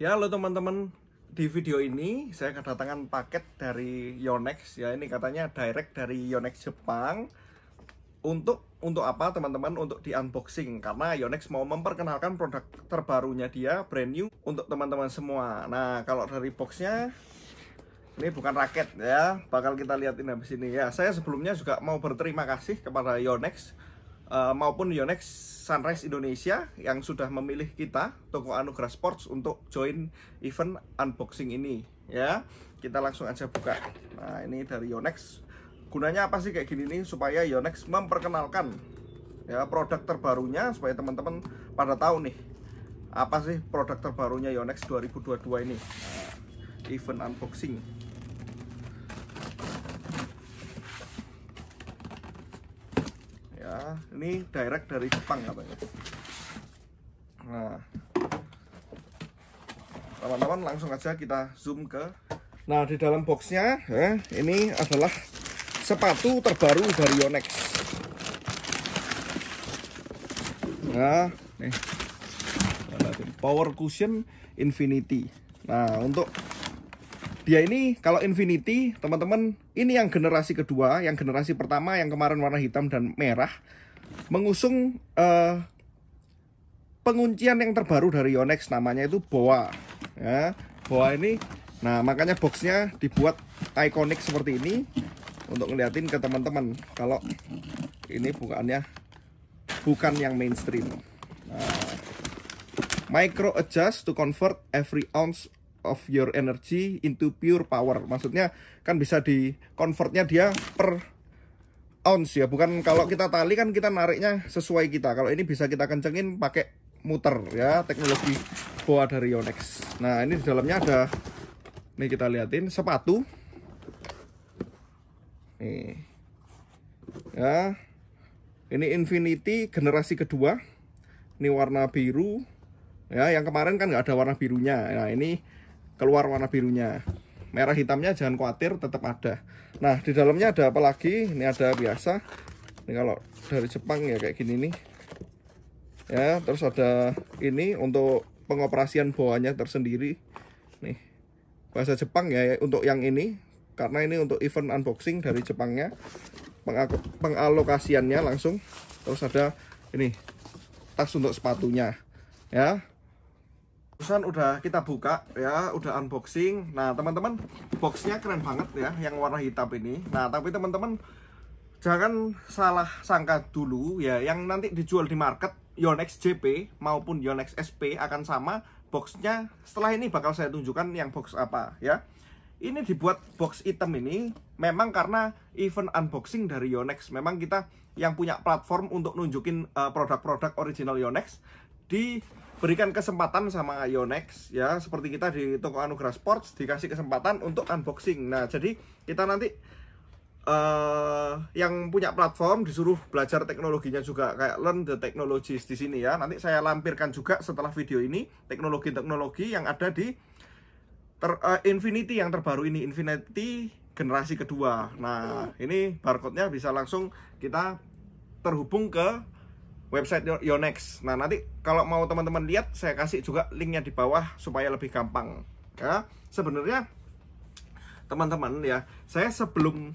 Ya, halo teman-teman. Di video ini saya kedatangan paket dari Yonex ya. Ini katanya direct dari Yonex Jepang. Untuk untuk apa teman-teman? Untuk di unboxing karena Yonex mau memperkenalkan produk terbarunya dia brand new untuk teman-teman semua. Nah, kalau dari boxnya ini bukan raket ya. Bakal kita lihatin habis ini ya. Saya sebelumnya juga mau berterima kasih kepada Yonex Eh, maupun Yonex Sunrise Indonesia yang sudah memilih kita toko Anugerah Sports untuk join event unboxing ini ya kita langsung aja buka nah ini dari Yonex gunanya apa sih kayak gini nih supaya Yonex memperkenalkan ya produk terbarunya supaya teman-teman pada tahu nih apa sih produk terbarunya Yonex 2022 ini nah, event unboxing ini direct dari Jepang katanya nah teman-teman langsung aja kita zoom ke nah di dalam boxnya eh, ini adalah sepatu terbaru dari Yonex nah nih power cushion infinity nah untuk dia ini kalau Infinity teman-teman ini yang generasi kedua yang generasi pertama yang kemarin warna hitam dan merah mengusung uh, penguncian yang terbaru dari Yonex namanya itu Boa ya Boa ini nah makanya boxnya dibuat ikonik seperti ini untuk ngeliatin ke teman-teman kalau ini bukannya bukan yang mainstream nah, micro adjust to convert every ounce of your energy into pure power maksudnya kan bisa di convertnya dia per ounce ya bukan kalau kita tali kan kita nariknya sesuai kita kalau ini bisa kita kencengin pakai muter ya teknologi boa dari Yonex nah ini di dalamnya ada ini kita liatin sepatu nih ya ini Infinity generasi kedua ini warna biru ya yang kemarin kan nggak ada warna birunya nah ini keluar warna birunya merah hitamnya jangan khawatir tetap ada Nah, di dalamnya ada apa lagi? Ini ada biasa. Ini kalau dari Jepang ya kayak gini nih. Ya, terus ada ini untuk pengoperasian bawahnya tersendiri. Nih. Bahasa Jepang ya untuk yang ini karena ini untuk event unboxing dari Jepangnya. Pengalokasiannya langsung. Terus ada ini tas untuk sepatunya. Ya barusan udah kita buka ya udah unboxing nah teman-teman boxnya keren banget ya yang warna hitam ini nah tapi teman-teman jangan salah sangka dulu ya yang nanti dijual di market Yonex JP maupun Yonex SP akan sama boxnya setelah ini bakal saya tunjukkan yang box apa ya ini dibuat box item ini memang karena event unboxing dari Yonex memang kita yang punya platform untuk nunjukin eh, produk-produk uh, produk -produk original Yonex di berikan kesempatan sama Yonex ya seperti kita di toko Anugerah Sports dikasih kesempatan untuk unboxing. Nah, jadi kita nanti uh, yang punya platform disuruh belajar teknologinya juga kayak learn the technologies di sini ya. Nanti saya lampirkan juga setelah video ini teknologi-teknologi yang ada di ter, uh, Infinity yang terbaru ini Infinity generasi kedua. Nah, ini barcode-nya bisa langsung kita terhubung ke website Yonex. Nah, nanti kalau mau teman-teman lihat saya kasih juga linknya di bawah supaya lebih gampang ya. Sebenarnya teman-teman ya, saya sebelum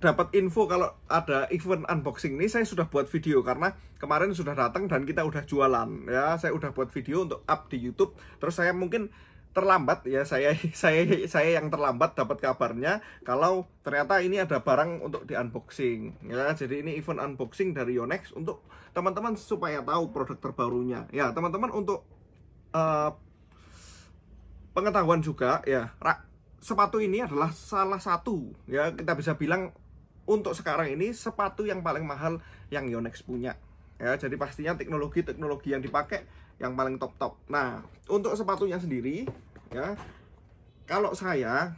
dapat info kalau ada event unboxing ini saya sudah buat video karena kemarin sudah datang dan kita udah jualan ya saya udah buat video untuk up di YouTube terus saya mungkin terlambat ya saya saya saya yang terlambat dapat kabarnya kalau ternyata ini ada barang untuk di unboxing ya jadi ini event unboxing dari Yonex untuk teman-teman supaya tahu produk terbarunya ya teman-teman untuk uh, pengetahuan juga ya rak sepatu ini adalah salah satu ya kita bisa bilang untuk sekarang ini sepatu yang paling mahal yang Yonex punya ya jadi pastinya teknologi-teknologi yang dipakai yang paling top-top nah untuk sepatunya sendiri ya kalau saya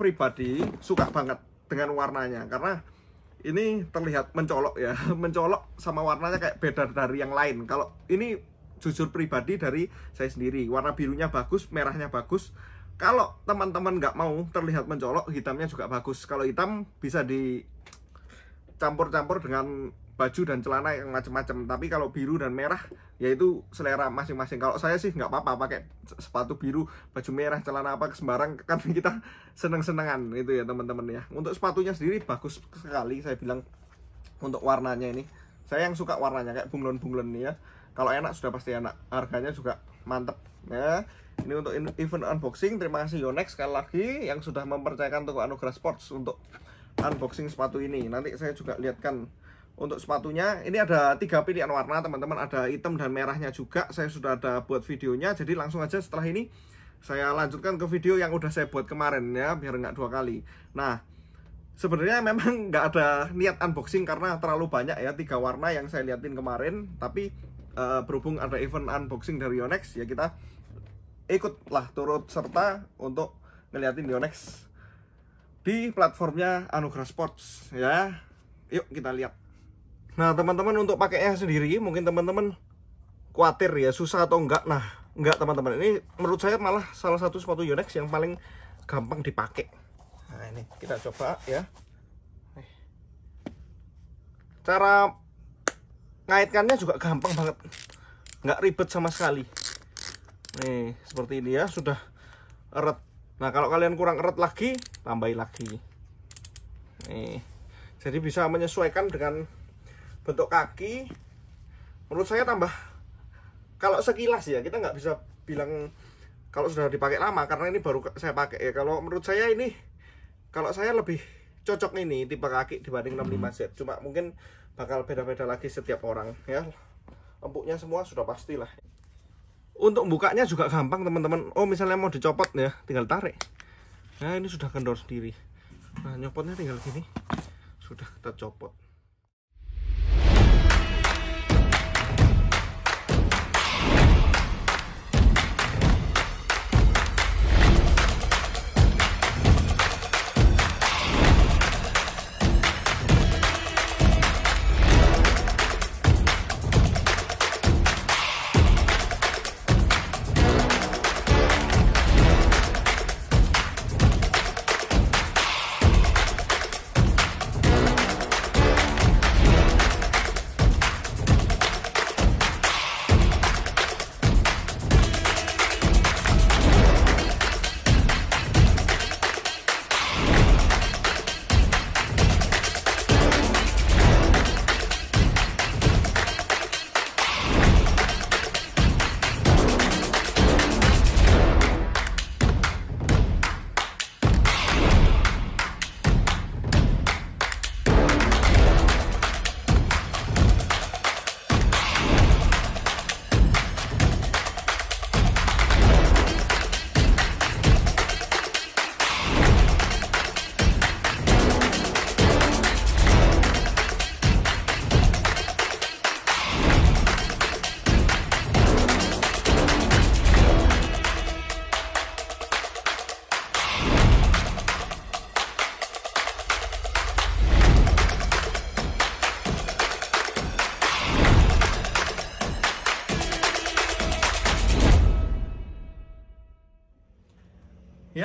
pribadi suka banget dengan warnanya karena ini terlihat mencolok ya mencolok sama warnanya kayak beda dari yang lain kalau ini jujur pribadi dari saya sendiri warna birunya bagus merahnya bagus kalau teman-teman nggak mau terlihat mencolok hitamnya juga bagus kalau hitam bisa dicampur-campur dengan baju dan celana yang macam-macam tapi kalau biru dan merah yaitu selera masing-masing kalau saya sih nggak apa-apa pakai sepatu biru baju merah celana apa sembarang kan kita seneng-senengan itu ya teman-teman ya untuk sepatunya sendiri bagus sekali saya bilang untuk warnanya ini saya yang suka warnanya kayak bunglon-bunglon nih ya kalau enak sudah pasti enak harganya juga mantep ya ini untuk event unboxing terima kasih Yonex sekali lagi yang sudah mempercayakan toko Anugerah Sports untuk unboxing sepatu ini nanti saya juga lihatkan untuk sepatunya ini ada tiga pilihan warna teman-teman ada hitam dan merahnya juga saya sudah ada buat videonya jadi langsung aja setelah ini saya lanjutkan ke video yang udah saya buat kemarin ya biar nggak dua kali nah sebenarnya memang nggak ada niat unboxing karena terlalu banyak ya tiga warna yang saya liatin kemarin tapi uh, berhubung ada event unboxing dari Yonex ya kita ikutlah turut serta untuk ngeliatin Yonex di platformnya Anugerah Sports ya yuk kita lihat Nah teman-teman untuk pakainya sendiri mungkin teman-teman khawatir ya susah atau enggak Nah enggak teman-teman ini menurut saya malah salah satu sepatu Yonex yang paling gampang dipakai Nah ini kita coba ya Cara ngaitkannya juga gampang banget Enggak ribet sama sekali Nih seperti ini ya sudah erat Nah kalau kalian kurang erat lagi tambahin lagi Nih jadi bisa menyesuaikan dengan bentuk kaki menurut saya tambah kalau sekilas ya kita nggak bisa bilang kalau sudah dipakai lama karena ini baru saya pakai ya kalau menurut saya ini kalau saya lebih cocok ini tipe kaki dibanding 65Z hmm. cuma mungkin bakal beda-beda lagi setiap orang ya empuknya semua sudah pastilah untuk bukanya juga gampang teman-teman oh misalnya mau dicopot ya tinggal tarik nah ini sudah kendor sendiri nah nyopotnya tinggal gini sudah kita copot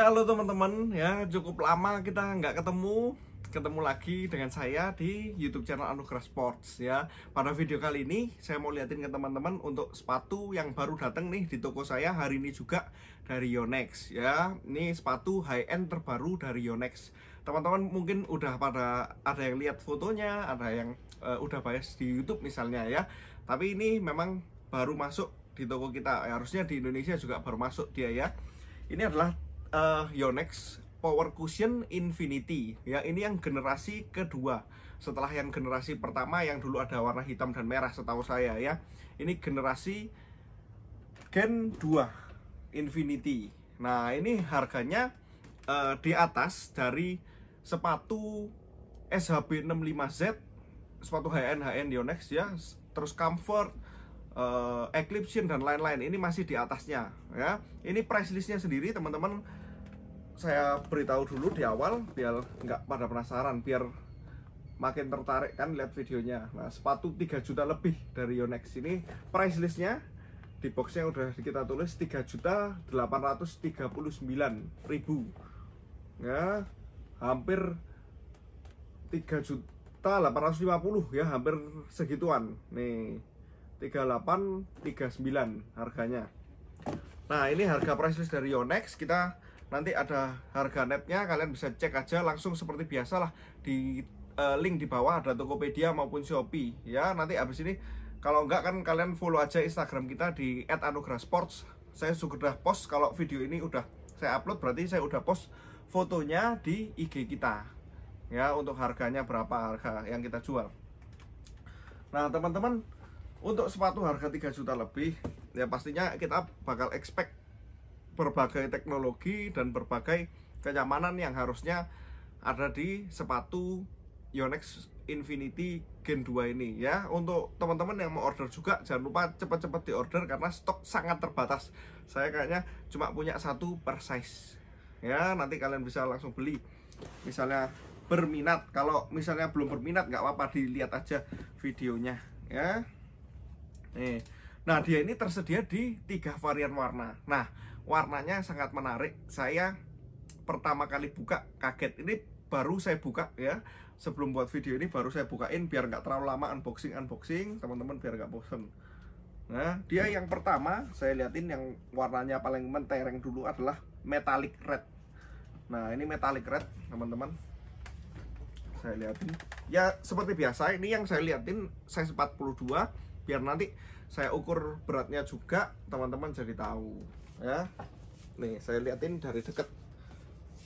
halo teman-teman, ya cukup lama kita nggak ketemu ketemu lagi dengan saya di YouTube channel Anugerah Sports ya. Pada video kali ini saya mau liatin ke teman-teman untuk sepatu yang baru datang nih di toko saya hari ini juga dari Yonex ya. Ini sepatu high end terbaru dari Yonex. Teman-teman mungkin udah pada ada yang lihat fotonya, ada yang uh, udah bias di YouTube misalnya ya. Tapi ini memang baru masuk di toko kita. Ya, harusnya di Indonesia juga baru masuk dia ya. Ini adalah uh, eh, Yonex Power Cushion Infinity ya ini yang generasi kedua setelah yang generasi pertama yang dulu ada warna hitam dan merah setahu saya ya ini generasi Gen 2 Infinity nah ini harganya uh, di atas dari sepatu SHB65Z sepatu HN HN Yonex ya terus comfort uh, Eclipse dan lain-lain ini masih di atasnya ya ini price listnya sendiri teman-teman saya beritahu dulu di awal biar nggak pada penasaran biar makin tertarik kan lihat videonya nah sepatu 3 juta lebih dari Yonex ini price listnya di boxnya udah kita tulis 3 juta 839 ribu ya hampir 3 juta 850 ya hampir segituan nih 3839 harganya nah ini harga price list dari Yonex kita nanti ada harga netnya kalian bisa cek aja langsung seperti biasalah di uh, link di bawah ada Tokopedia maupun Shopee ya nanti habis ini kalau enggak kan kalian follow aja Instagram kita di @anugrahsports saya sudah post kalau video ini udah saya upload berarti saya udah post fotonya di IG kita ya untuk harganya berapa harga yang kita jual nah teman-teman untuk sepatu harga 3 juta lebih ya pastinya kita bakal expect berbagai teknologi dan berbagai kenyamanan yang harusnya ada di sepatu Yonex Infinity Gen 2 ini ya untuk teman-teman yang mau order juga jangan lupa cepat-cepat di order karena stok sangat terbatas saya kayaknya cuma punya satu per size ya nanti kalian bisa langsung beli misalnya berminat kalau misalnya belum berminat nggak apa-apa dilihat aja videonya ya nih nah dia ini tersedia di tiga varian warna nah warnanya sangat menarik saya pertama kali buka kaget ini baru saya buka ya sebelum buat video ini baru saya bukain biar nggak terlalu lama unboxing unboxing teman-teman biar nggak bosen nah dia yang pertama saya liatin yang warnanya paling mentereng dulu adalah metallic red nah ini metallic red teman-teman saya liatin ya seperti biasa ini yang saya liatin size 42 biar nanti saya ukur beratnya juga teman-teman jadi tahu ya nih saya liatin dari deket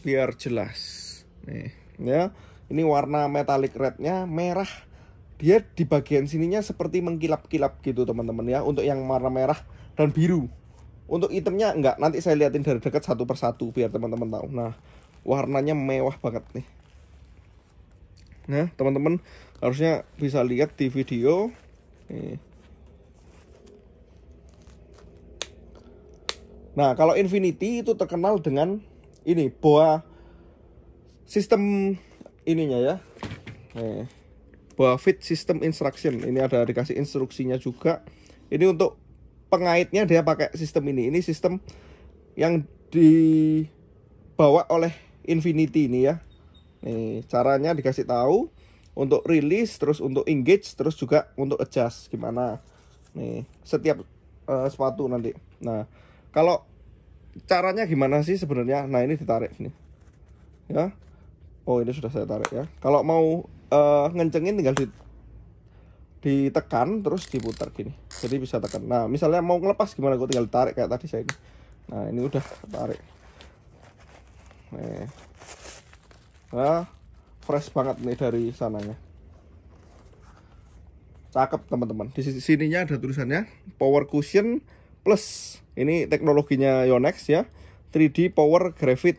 biar jelas nih ya ini warna metalik rednya merah dia di bagian sininya seperti mengkilap-kilap gitu teman-teman ya untuk yang warna merah dan biru untuk itemnya enggak nanti saya liatin dari dekat satu persatu biar teman-teman tahu nah warnanya mewah banget nih nah teman-teman harusnya bisa lihat di video nih Nah, kalau Infinity itu terkenal dengan ini boa sistem ininya ya. Nih, eh, boa fit system instruction. Ini ada dikasih instruksinya juga. Ini untuk pengaitnya dia pakai sistem ini. Ini sistem yang dibawa oleh Infinity ini ya. Nih, eh, caranya dikasih tahu untuk release terus untuk engage, terus juga untuk adjust gimana. Nih, eh, setiap uh, sepatu nanti. Nah, kalau caranya gimana sih sebenarnya? Nah, ini ditarik sini. Ya. Oh, ini sudah saya tarik ya. Kalau mau uh, ngencengin tinggal di ditekan terus diputar gini. Jadi bisa tekan. Nah, misalnya mau ngelepas gimana? Gue tinggal tarik kayak tadi saya ini. Nah, ini udah tarik. Nih. Nah, fresh banget nih dari sananya. Cakep, teman-teman. Di sininya ada tulisannya power cushion Plus ini teknologinya Yonex ya 3D Power Gravit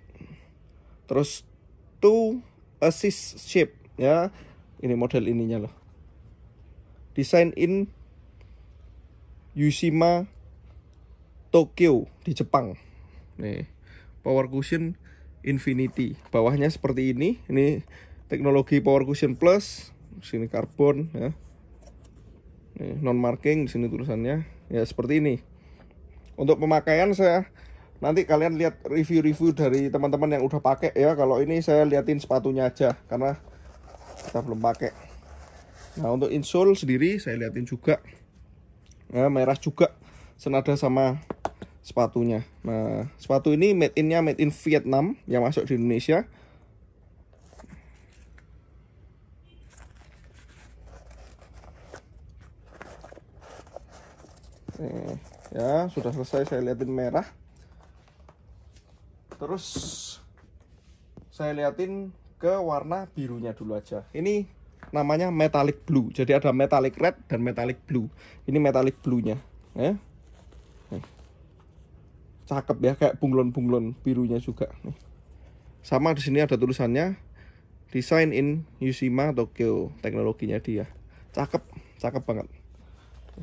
terus Two Assist Shape ya ini model ininya loh Design in Yushima Tokyo di Jepang nih Power Cushion Infinity bawahnya seperti ini ini teknologi Power Cushion Plus sini karbon ya nih, non marking di sini tulisannya ya seperti ini untuk pemakaian saya nanti kalian lihat review-review dari teman-teman yang udah pakai ya kalau ini saya liatin sepatunya aja karena kita belum pakai nah untuk insole sendiri saya liatin juga nah, merah juga senada sama sepatunya nah sepatu ini made innya made in Vietnam yang masuk di Indonesia eh ya sudah selesai saya liatin merah terus saya liatin ke warna birunya dulu aja ini namanya metallic blue jadi ada metallic red dan metallic blue ini metallic blue nya ya cakep ya kayak bunglon-bunglon birunya juga Nih. sama di sini ada tulisannya design in Yushima Tokyo teknologinya dia cakep cakep banget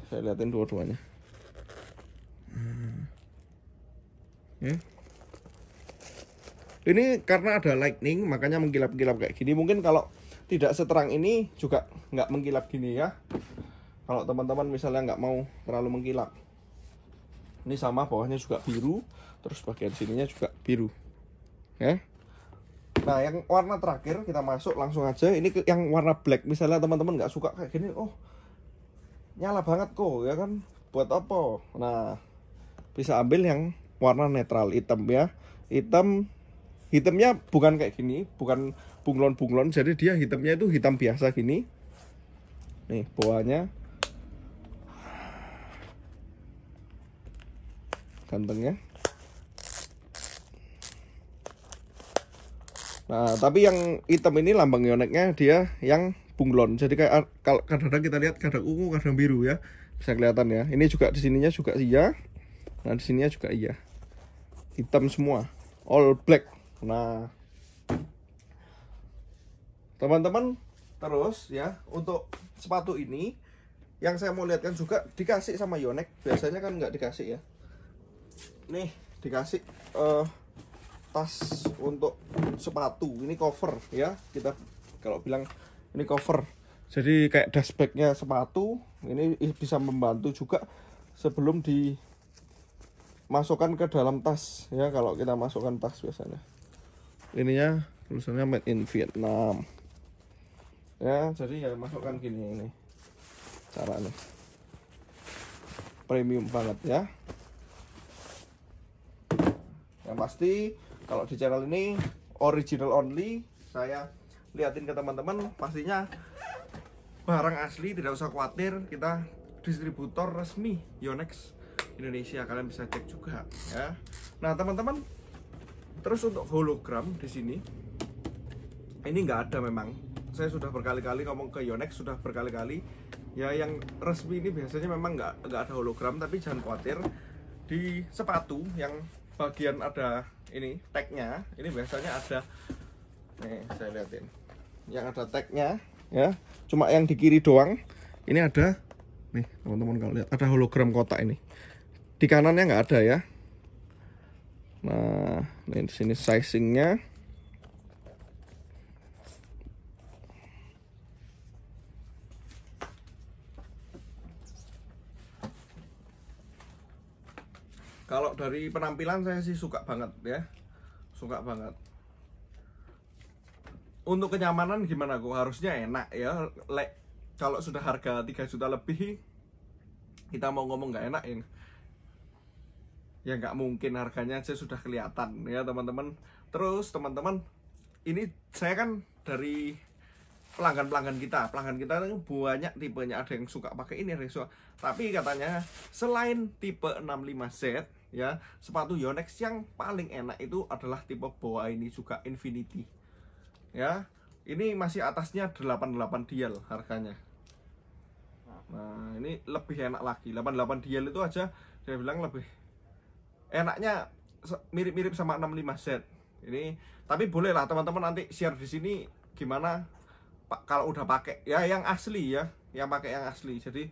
saya liatin dua-duanya ya. ini karena ada lightning makanya mengkilap-kilap kayak gini mungkin kalau tidak seterang ini juga nggak mengkilap gini ya kalau teman-teman misalnya nggak mau terlalu mengkilap ini sama bawahnya juga biru terus bagian sininya juga biru ya nah yang warna terakhir kita masuk langsung aja ini yang warna black misalnya teman-teman nggak suka kayak gini oh nyala banget kok ya kan buat apa nah bisa ambil yang warna netral hitam ya hitam hitamnya bukan kayak gini bukan bunglon-bunglon jadi dia hitamnya itu hitam biasa gini nih bawahnya ya Nah, tapi yang hitam ini lambang yoneknya dia yang bunglon. Jadi kayak kalau kadang-kadang kita lihat kadang ungu, kadang biru ya. Bisa kelihatan ya. Ini juga di sininya juga sih ya nah di sini juga iya hitam semua all black nah teman-teman terus ya untuk sepatu ini yang saya mau lihatkan juga dikasih sama Yonex biasanya kan nggak dikasih ya nih dikasih uh, tas untuk sepatu ini cover ya kita kalau bilang ini cover jadi kayak dashbacknya sepatu ini bisa membantu juga sebelum di masukkan ke dalam tas ya kalau kita masukkan tas biasanya ininya tulisannya made in Vietnam ya jadi ya masukkan gini ini caranya premium banget ya yang pasti kalau di channel ini original only saya liatin ke teman-teman pastinya barang asli tidak usah khawatir kita distributor resmi Yonex Indonesia kalian bisa cek juga ya nah teman-teman terus untuk hologram di sini ini nggak ada memang saya sudah berkali-kali ngomong ke Yonex sudah berkali-kali ya yang resmi ini biasanya memang nggak nggak ada hologram tapi jangan khawatir di sepatu yang bagian ada ini tagnya ini biasanya ada nih saya liatin yang ada tagnya ya cuma yang di kiri doang ini ada nih teman-teman kalau lihat ada hologram kotak ini di kanannya nggak ada ya nah ini sini sizingnya kalau dari penampilan saya sih suka banget ya suka banget untuk kenyamanan gimana kok harusnya enak ya Le, kalau sudah harga 3 juta lebih kita mau ngomong nggak enak ya ya nggak mungkin harganya aja sudah kelihatan ya teman-teman terus teman-teman ini saya kan dari pelanggan-pelanggan kita pelanggan kita itu banyak tipenya ada yang suka pakai ini Reso tapi katanya selain tipe 65Z ya sepatu Yonex yang paling enak itu adalah tipe bawah ini juga Infinity ya ini masih atasnya 88 dial harganya nah ini lebih enak lagi 88 dial itu aja saya bilang lebih enaknya mirip-mirip sama 65Z ini tapi bolehlah teman-teman nanti share di sini gimana pak kalau udah pakai ya yang asli ya yang pakai yang asli jadi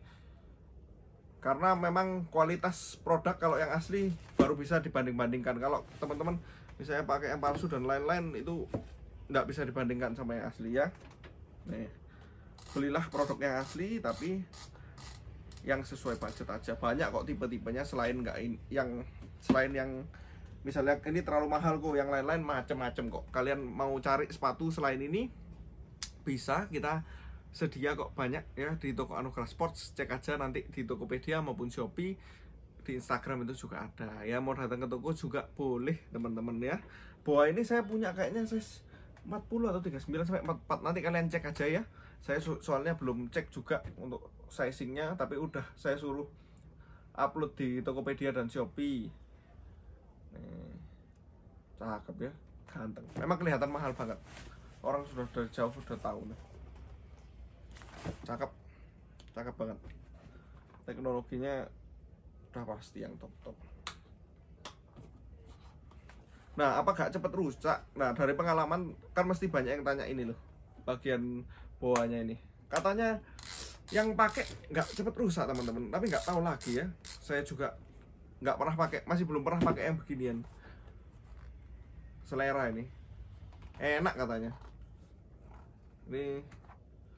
karena memang kualitas produk kalau yang asli baru bisa dibanding-bandingkan kalau teman-teman misalnya pakai yang palsu dan lain-lain itu nggak bisa dibandingkan sama yang asli ya nih belilah produk yang asli tapi yang sesuai budget aja banyak kok tipe-tipenya selain nggak yang selain yang misalnya ini terlalu mahal kok yang lain-lain macem-macem kok kalian mau cari sepatu selain ini bisa kita sedia kok banyak ya di toko Anugerah Sports cek aja nanti di Tokopedia maupun Shopee di Instagram itu juga ada ya mau datang ke toko juga boleh teman-teman ya bahwa ini saya punya kayaknya size 40 atau 39 sampai 44 nanti kalian cek aja ya saya so soalnya belum cek juga untuk sizingnya tapi udah saya suruh upload di Tokopedia dan Shopee cakep ya ganteng memang kelihatan mahal banget orang sudah dari jauh sudah tahu nih cakep cakep banget teknologinya udah pasti yang top top nah apa gak cepet rusak nah dari pengalaman kan mesti banyak yang tanya ini loh bagian bawahnya ini katanya yang pakai nggak cepet rusak teman-teman tapi nggak tahu lagi ya saya juga nggak pernah pakai masih belum pernah pakai yang beginian selera ini enak katanya ini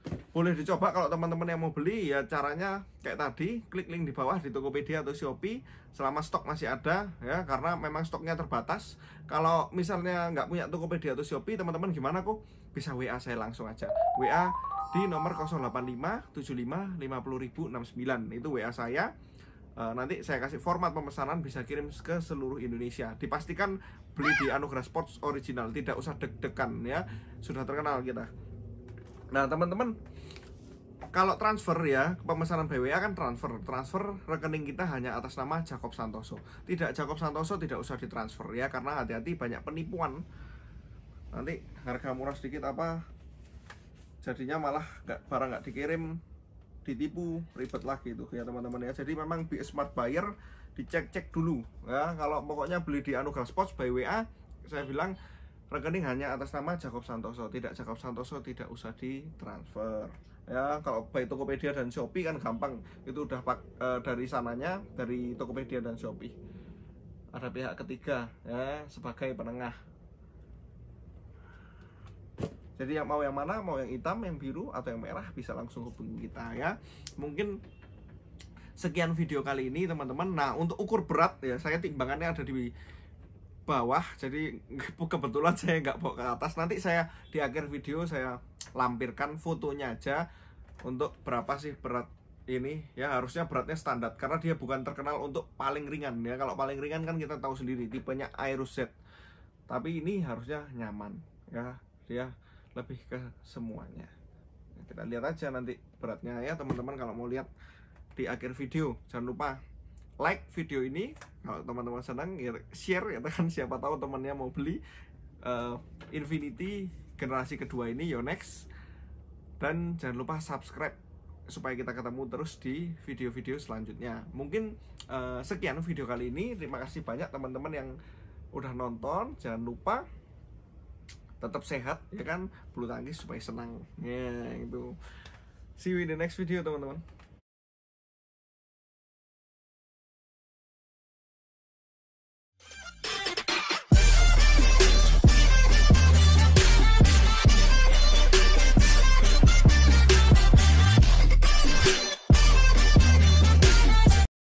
boleh dicoba kalau teman-teman yang mau beli ya caranya kayak tadi klik link di bawah di Tokopedia atau Shopee selama stok masih ada ya karena memang stoknya terbatas kalau misalnya nggak punya Tokopedia atau Shopee teman-teman gimana kok bisa WA saya langsung aja WA di nomor 085 75 50 69 itu WA saya Eh, nanti saya kasih format pemesanan bisa kirim ke seluruh Indonesia. Dipastikan beli di Anugerah Sports original, tidak usah deg-degan ya. Sudah terkenal kita. Nah, teman-teman, kalau transfer ya, pemesanan BWA kan transfer. Transfer rekening kita hanya atas nama Jacob Santoso. Tidak Jacob Santoso tidak usah ditransfer ya karena hati-hati banyak penipuan. Nanti harga murah sedikit apa jadinya malah nggak barang nggak dikirim ditipu ribet lagi itu ya teman-teman ya jadi memang be smart buyer dicek-cek dulu ya kalau pokoknya beli di Anugerah Sports by WA saya bilang rekening hanya atas nama Jacob Santoso tidak Jacob Santoso tidak usah ditransfer ya kalau by Tokopedia dan Shopee kan gampang itu udah pak e, dari sananya dari Tokopedia dan Shopee ada pihak ketiga ya sebagai penengah jadi yang mau yang mana mau yang hitam yang biru atau yang merah bisa langsung hubungi kita ya mungkin sekian video kali ini teman-teman nah untuk ukur berat ya saya timbangannya ada di bawah jadi kebetulan saya nggak bawa ke atas nanti saya di akhir video saya lampirkan fotonya aja untuk berapa sih berat ini ya harusnya beratnya standar karena dia bukan terkenal untuk paling ringan ya kalau paling ringan kan kita tahu sendiri tipenya Aeroset tapi ini harusnya nyaman ya dia lebih ke semuanya nah, kita lihat aja nanti beratnya ya teman-teman kalau mau lihat di akhir video jangan lupa like video ini kalau teman-teman senang ya share ya kan siapa tahu temannya mau beli uh, Infinity generasi kedua ini Yonex dan jangan lupa subscribe supaya kita ketemu terus di video-video selanjutnya mungkin uh, sekian video kali ini terima kasih banyak teman-teman yang udah nonton jangan lupa tetap sehat ya kan bulu tangkis supaya senang ya yeah, itu see you in the next video teman-teman